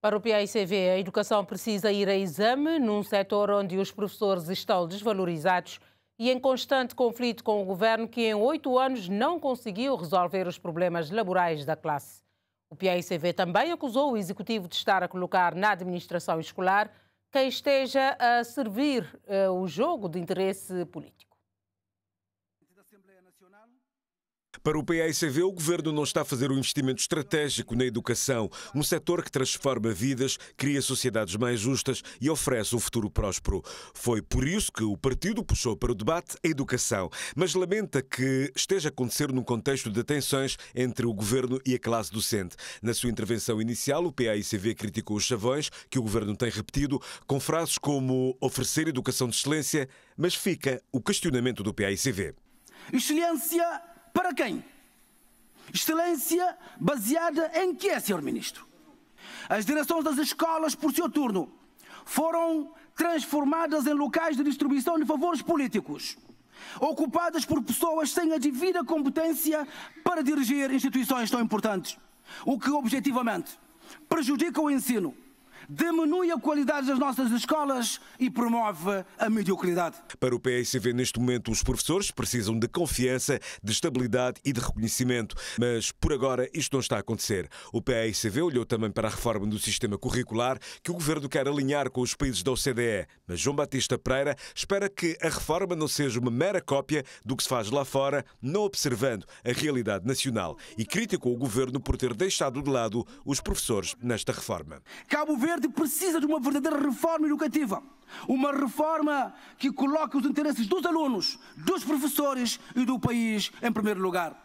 Para o PICV, a educação precisa ir a exame num setor onde os professores estão desvalorizados e em constante conflito com o governo que em oito anos não conseguiu resolver os problemas laborais da classe. O PICV também acusou o executivo de estar a colocar na administração escolar quem esteja a servir uh, o jogo de interesse político. Para o PAICV, o governo não está a fazer um investimento estratégico na educação, um setor que transforma vidas, cria sociedades mais justas e oferece um futuro próspero. Foi por isso que o partido puxou para o debate a educação, mas lamenta que esteja a acontecer num contexto de tensões entre o governo e a classe docente. Na sua intervenção inicial, o PAICV criticou os chavões que o governo tem repetido com frases como oferecer educação de excelência, mas fica o questionamento do PAICV. Excelência para quem? Excelência baseada em que, é, Sr. Ministro? As direções das escolas, por seu turno, foram transformadas em locais de distribuição de favores políticos, ocupadas por pessoas sem a devida competência para dirigir instituições tão importantes, o que objetivamente prejudica o ensino, diminui a qualidade das nossas escolas e promove a mediocridade. Para o PSCV, neste momento, os professores precisam de confiança, de estabilidade e de reconhecimento. Mas, por agora, isto não está a acontecer. O PSCV olhou também para a reforma do sistema curricular que o governo quer alinhar com os países da OCDE. Mas João Batista Pereira espera que a reforma não seja uma mera cópia do que se faz lá fora, não observando a realidade nacional. E criticou o governo por ter deixado de lado os professores nesta reforma. Cabo Verde precisa de uma verdadeira reforma educativa. Uma reforma que coloque os interesses dos alunos, dos professores e do país em primeiro lugar.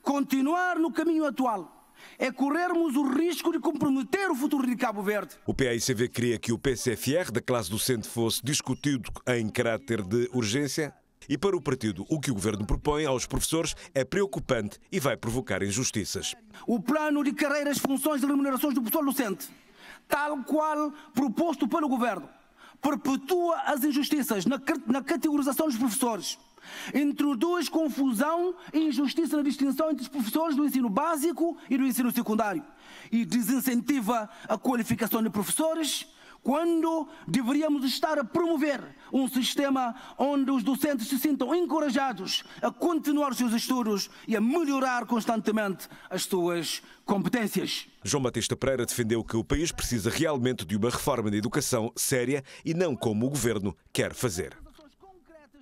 Continuar no caminho atual é corrermos o risco de comprometer o futuro de Cabo Verde. O PAICV queria que o PCFR da classe docente fosse discutido em caráter de urgência? E para o partido, o que o governo propõe aos professores é preocupante e vai provocar injustiças. O plano de carreiras, funções e remunerações do pessoal docente tal qual proposto pelo governo. Perpetua as injustiças na, na categorização dos professores. Introduz confusão e injustiça na distinção entre os professores do ensino básico e do ensino secundário. E desincentiva a qualificação de professores, quando deveríamos estar a promover um sistema onde os docentes se sintam encorajados a continuar os seus estudos e a melhorar constantemente as suas competências. João Batista Pereira defendeu que o país precisa realmente de uma reforma da educação séria e não como o governo quer fazer.